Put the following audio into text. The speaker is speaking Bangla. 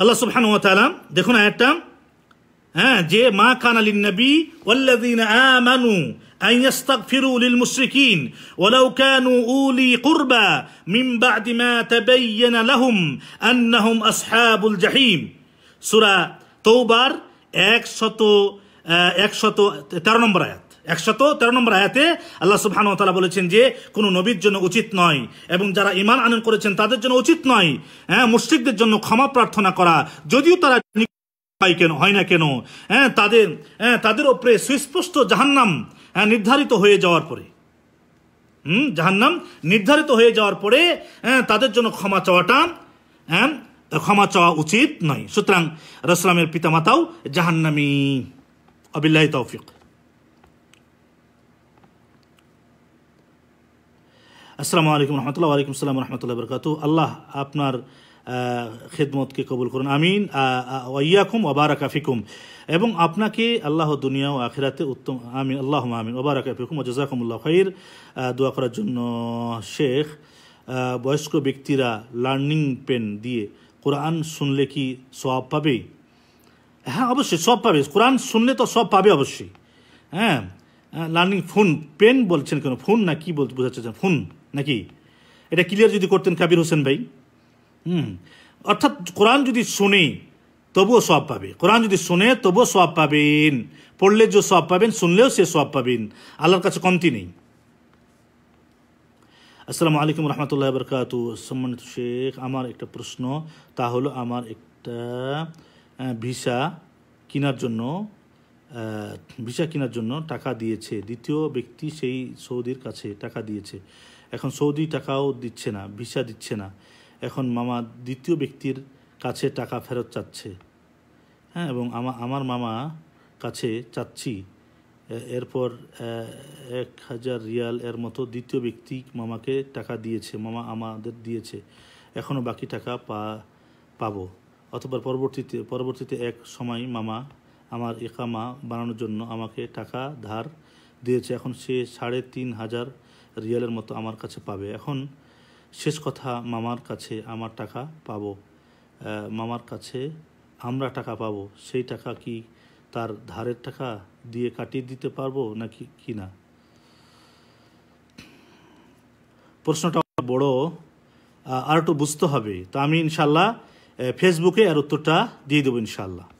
আল্লাহ সুবহান وتعالى তালা দেখুন একটা হ্যাঁ যে মা কানালিন নবী ওয়াল্লাযীনা আমানু أن يستغفروا للمشركين ولو كانوا أولي قربى من بعد ما تبين لهم أنهم أصحاب الجحيم سورة توبار 100 113 নম্বর আয়াত একশত তেরো নম্বর আয়াতে আল্লাহ সুবহান তালা বলেছেন যে কোনো নবীর জন্য উচিত নয় এবং যারা ইমান আনন করেছেন তাদের জন্য উচিত নয় হ্যাঁ মুশ্রিকদের জন্য ক্ষমা প্রার্থনা করা যদিও তারা হয় কেন হয় না কেন হ্যাঁ তাদের হ্যাঁ তাদের ওপরে সুস্পষ্ট জাহান্নাম হ্যাঁ নির্ধারিত হয়ে যাওয়ার পরে হুম জাহান্নাম নির্ধারিত হয়ে যাওয়ার পরে হ্যাঁ তাদের জন্য ক্ষমা চাওয়াটা হ্যাঁ ক্ষমা চাওয়া উচিত নয় সুতরাং রসলামের পিতামাতাও জাহান্নামি অবিল্লাহ তৌফিক আসসালামু আলাইকুম রহমতুল্লাহ আলাইকুম সালাম রহমতুল্লাহ বরকাত আল্লাহ আপনার খেদমতকে কবুল করুন আমিন ওয়াইয়াকুম ওবার ফিকুম এবং আপনাকে আল্লাহ দুনিয়া ও আখিরাতে উত্তম আমিন আল্লাহ আমিন ওবার ফিকুম ও জজাকুমুল্লাহ খাইর দোয়া করার জন্য শেখ বয়স্ক ব্যক্তিরা লার্নিং পেন দিয়ে কোরআন শুনলে কি সব পাবে হ্যাঁ অবশ্যই সব পাবে কোরআন শুনলে তো সব পাবে অবশ্যই হ্যাঁ লার্নিং ফোন পেন বলছেন কেন ফোন না কি বলতে বোঝাচ্ছে ফোন নাকি এটা ক্লিয়ার যদি করতেন কাবির হোসেন ভাই হুম অর্থাৎ কোরআন যদি শোনে তবুও সব পাবে কোরআন যদি শোনে তবুও সব পাবেন পড়লে যে সব পাবেন শুনলেও সে সব পাবেন আল্লাহর কাছে কমতি নেই আসসালামু আলাইকুম রহমতুল্লাহ বরকাত সম্মানিত শেখ আমার একটা প্রশ্ন তা হলো আমার একটা ভিসা কেনার জন্য ভিসা কেনার জন্য টাকা দিয়েছে দ্বিতীয় ব্যক্তি সেই সৌদির কাছে টাকা দিয়েছে এখন সৌদি টাকাও দিচ্ছে না ভিসা দিচ্ছে না এখন মামা দ্বিতীয় ব্যক্তির কাছে টাকা ফেরত চাচ্ছে হ্যাঁ এবং আমা আমার মামা কাছে চাচ্ছি এরপর এক হাজার রিয়াল এর মতো দ্বিতীয় ব্যক্তি মামাকে টাকা দিয়েছে মামা আমাদের দিয়েছে এখনও বাকি টাকা পা পাবো অথবা পরবর্তীতে পরবর্তীতে এক সময় মামা আমার ইকামা বানানোর জন্য আমাকে টাকা ধার দিয়েছে এখন সে সাড়ে তিন হাজার রিয়ালের মতো আমার কাছে পাবে এখন শেষ কথা মামার কাছে আমার টাকা পাবো মামার কাছে আমরা টাকা পাবো সেই টাকা কি তার ধারের টাকা দিয়ে কাটিয়ে দিতে পারবো নাকি কি না প্রশ্নটা বড় আর একটু বুঝতে হবে তা আমি ইনশাল্লাহ ফেসবুকে আর উত্তরটা দিয়ে দেবো ইনশাল্লাহ